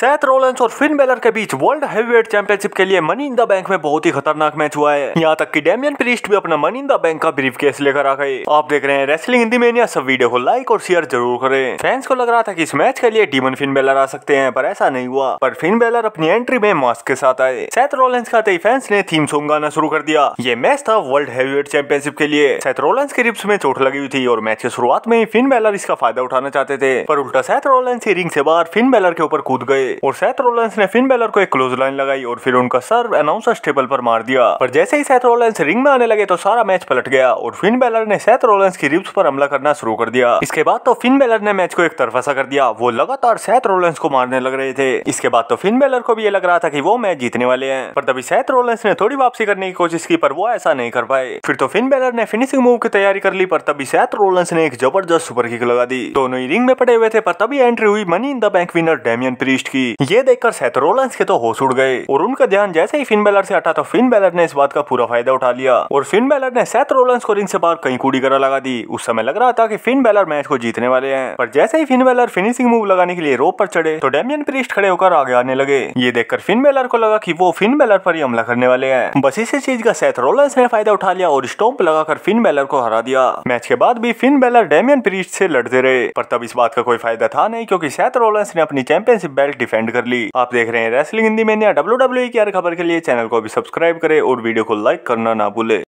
Seth रोलेंस और Finn baler के बीच world heavyweight championship के लिए मनी इन द बैंक में बहुत ही खतरनाक मैच हुआ है यहाँ तक कि डेमियन प्रीस्ट भी अपना मनी इन द बैंक का ब्रीफ केस लेकर आ गए आप देख रहे हैं रेसलिंग हिंदी मेनिया सब वीडियो को लाइक और शेयर जरूर करें फैंस को लग रहा था कि इस मैच के लिए डीमन फिन बेलर आ सकते हैं पर ऐसा नहीं हुआ पर फिन बेलर अपनी एंट्री में मास्क के साथ आए सैथ रोलेंस का आते फैंस ने थीम सॉन्ग गाना शुरू कर दिया ये मैच था वर्ल्ड हेवीवेट चैंपियनशिप के लिए सैथ रोलेंस के रिप्स में चोट लगी हुई थी और मैच की शुरुआत में ही फिन बेलर इसका फायदा उठाना चाहते थे पर उल्टा सैथ रोलेंस ही रिंग से बाहर फिन बेलर के ऊपर कूद गए और सैथ रोलेंस ने फिन बेलर को एक क्लोज लाइन लगाई और फिर उनका सर अनाउंसर टेबल पर मार दिया पर जैसे ही सैथ रोलेंस रिंग में आने लगे तो सारा मैच पलट गया और फिन बेलर ने सैथ रोलेंस की रिप्स पर हमला करना शुरू कर दिया इसके बाद तो फिन बेलर ने मैच को एक तरफा कर दिया वो लगातार सैथ रोलेंस को मारने लग रहे थे इसके बाद तो फिन बेलर को भी ये लग रहा था कि वो मैच जीतने वाले हैं पर तभी सैथ रोलेंस ने थोड़ी वापसी करने की कोशिश की पर वो ऐसा नहीं कर पाए फिर तो फिन बेलर ने फिनिशिंग मूव की तैयारी कर ली पर तभी सैथ रोलेंस ने एक जबरदस्त सुपर किक लगा दी दोनों ही रिंग में पड़े हुए थे पर तभी एंट्री हुई money in the bank winner Damian Priest की की ये देखकर सेथ रोलेंस के तो होश उड़ गए और उनका ध्यान जैसे ही फिन बैलर से हटा तो फिन बैलर ने इस बात का पूरा फायदा उठा लिया और फिन बैलर ने सेथ रोलेंस को रिंग से बाहर कहीं कूड़ी करा लगा दी उस समय लग रहा था की फिन बैलर मैच को जीतने वाले है पर जैसे ही फिन बैलर फिनिशिंग मूव लगाने के लिए रोप पर चढ़े तो डेमियन प्रिस्ट खड़े होकर आगे आने लगे ये देखकर फिन बैलर को लगा की वो फिन बैलर पर ही हमला करने वाले है बस इसी चीज का सेथ रोलेंस ने फायदा उठा लिया और स्टोम्प लगाकर फिन बैलर को हरा दिया मैच के बाद भी फिन बैलर डेमियन प्रिस्ट से लड़ते रहे पर तब इस बात का कोई फायदा था नहीं क्योंकि सेथ रोलेंस ने अपनी चैंपियनशिप बेल्ट डिफेंड कर ली आप देख रहे हैं रेसलिंग हिंदी में डब्ल्यू डब्ल्यू की हर खबर के लिए चैनल को भी सब्सक्राइब करें और वीडियो को लाइक करना ना भूले